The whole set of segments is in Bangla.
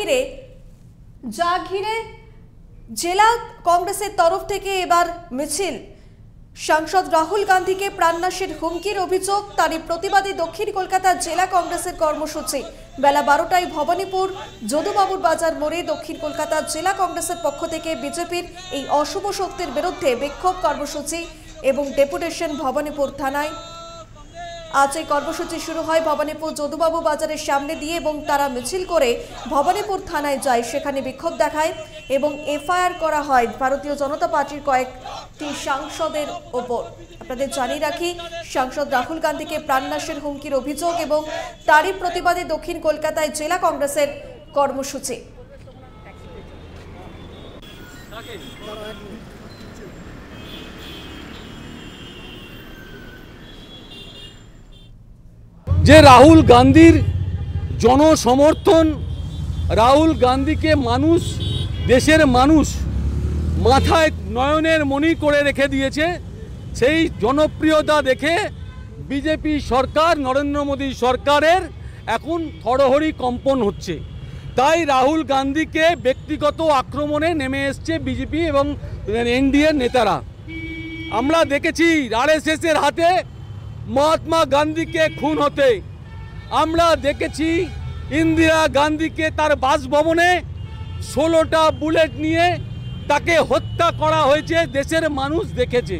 ঘিরে যা ঘিরে জেলা কংগ্রেসের তরফ থেকে এবার মিছিল সাংসদ রাহুল গান্ধীকে প্রাণনাশের হুমকির অভিযোগ তারই প্রতিবাদে দক্ষিণ কলকাতা জেলা কংগ্রেসের কর্মসূচি বেলা বারোটায় ভবানীপুর যদুবাবুর বাজার মোড়ে দক্ষিণ কলকাতা জেলা কংগ্রেসের পক্ষ থেকে বিজেপির এই অশুভ শক্তির বিরুদ্ধে বিক্ষোভ কর্মসূচি এবং ডেপুটেশন ভবানীপুর থানায় আজ এই কর্মসূচি শুরু হয় ভবানীপুর যদুবাবু বাজারের সামনে দিয়ে এবং তারা মিছিল করে ভবানীপুর থানায় যায় সেখানে বিক্ষোভ দেখায় এবং এফআইআর করা হয় ভারতীয় জনতা পার্টির কয়েকটি সাংসদের ওপর আপনাদের জানিয়ে রাখি সাংসদ রাহুল গান্ধীকে প্রাণনাশের হুমকির অভিযোগ এবং তারই প্রতিবাদে দক্ষিণ কলকাতায় জেলা কংগ্রেসের কর্মসূচি যে রাহুল গান্ধীর জনসমর্থন রাহুল গান্ধীকে মানুষ দেশের মানুষ মাথায় নয়নের মণি করে রেখে দিয়েছে সেই জনপ্রিয়তা দেখে বিজেপি সরকার নরেন্দ্র মোদী সরকারের এখন থরহরি কম্পন হচ্ছে তাই রাহুল গান্ধীকে ব্যক্তিগত আক্রমণে নেমে এসছে বিজেপি এবং এনডিএর নেতারা আমরা দেখেছি আরএসএসের হাতে মহাত্মা গান্ধীকে খুন হতে আমরা দেখেছি ইন্দিরা গান্ধীকে তার বাসভবনে ষোলোটা বুলেট নিয়ে তাকে হত্যা করা হয়েছে দেশের মানুষ দেখেছে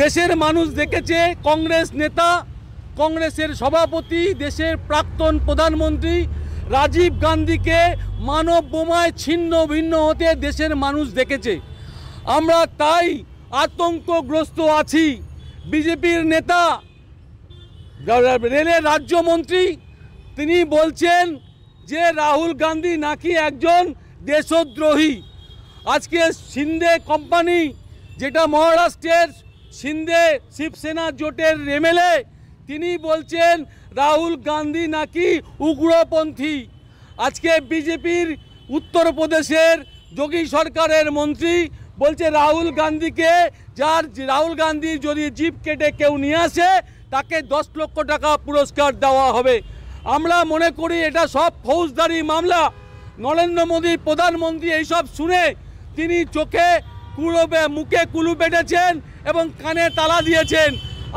দেশের মানুষ দেখেছে কংগ্রেস নেতা কংগ্রেসের সভাপতি দেশের প্রাক্তন প্রধানমন্ত্রী রাজীব গান্ধীকে মানব বোমায় ছিন্ন ভিন্ন হতে দেশের মানুষ দেখেছে আমরা তাই আতঙ্কগ্রস্ত আছি বিজেপির নেতা রেলের রাজ্যমন্ত্রী তিনি বলছেন যে রাহুল গান্ধী নাকি একজন দেশদ্রোহী আজকে সিন্ধে কোম্পানি যেটা মহারাষ্ট্রের সিন্ধে শিবসেনা জোটের এমএলএ তিনি বলছেন রাহুল গান্ধী নাকি উগ্রপন্থী আজকে বিজেপির উত্তরপ্রদেশের যোগী সরকারের মন্ত্রী বলছে রাহুল গান্ধীকে যার রাহুল গান্ধী যদি জিপ কেটে কেউ নিয়ে আসে তাকে দশ লক্ষ টাকা পুরস্কার দেওয়া হবে আমরা মনে করি এটা সব ফৌজদারি মামলা নরেন্দ্র মোদীর প্রধানমন্ত্রী এইসব শুনে তিনি চোখে কুলোবে মুখে কুলু পেটেছেন এবং কানে তালা দিয়েছেন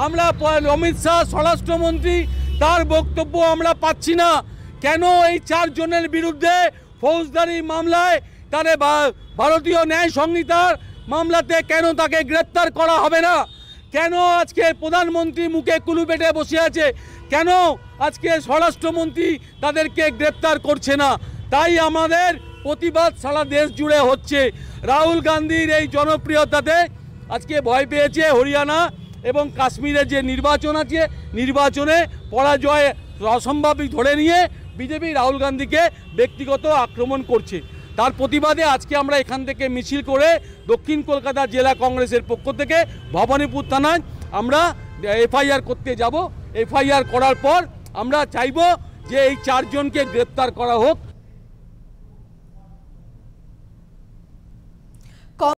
আমরা অমিত শাহ স্বরাষ্ট্রমন্ত্রী তার বক্তব্য আমরা পাচ্ছি না কেন এই চারজনের বিরুদ্ধে ফৌজদারি মামলায় তারে ভারতীয় ন্যায় সংহিতার মামলাতে কেন তাকে গ্রেপ্তার করা হবে না কেন আজকে প্রধানমন্ত্রী মুখে কুলু পেটে বসে আছে কেন আজকে স্বরাষ্ট্রমন্ত্রী তাদেরকে গ্রেপ্তার করছে না তাই আমাদের প্রতিবাদ সারা দেশ জুড়ে হচ্ছে রাহুল গান্ধীর এই জনপ্রিয়তাতে আজকে ভয় পেয়েছে হরিয়ানা এবং কাশ্মীরে যে নির্বাচন আছে নির্বাচনে পরাজয় অসম্ভাবিক ধরে নিয়ে বিজেপি রাহুল গান্ধীকে ব্যক্তিগত আক্রমণ করছে তার প্রতিবাদে আজকে আমরা এখান থেকে মিছিল করে দক্ষিণ কলকাতা জেলা কংগ্রেসের পক্ষ থেকে ভবানীপুর থানায় আমরা এফআইআর করতে যাব এফআইআর করার পর আমরা চাইব যে এই চারজনকে গ্রেপ্তার করা হোক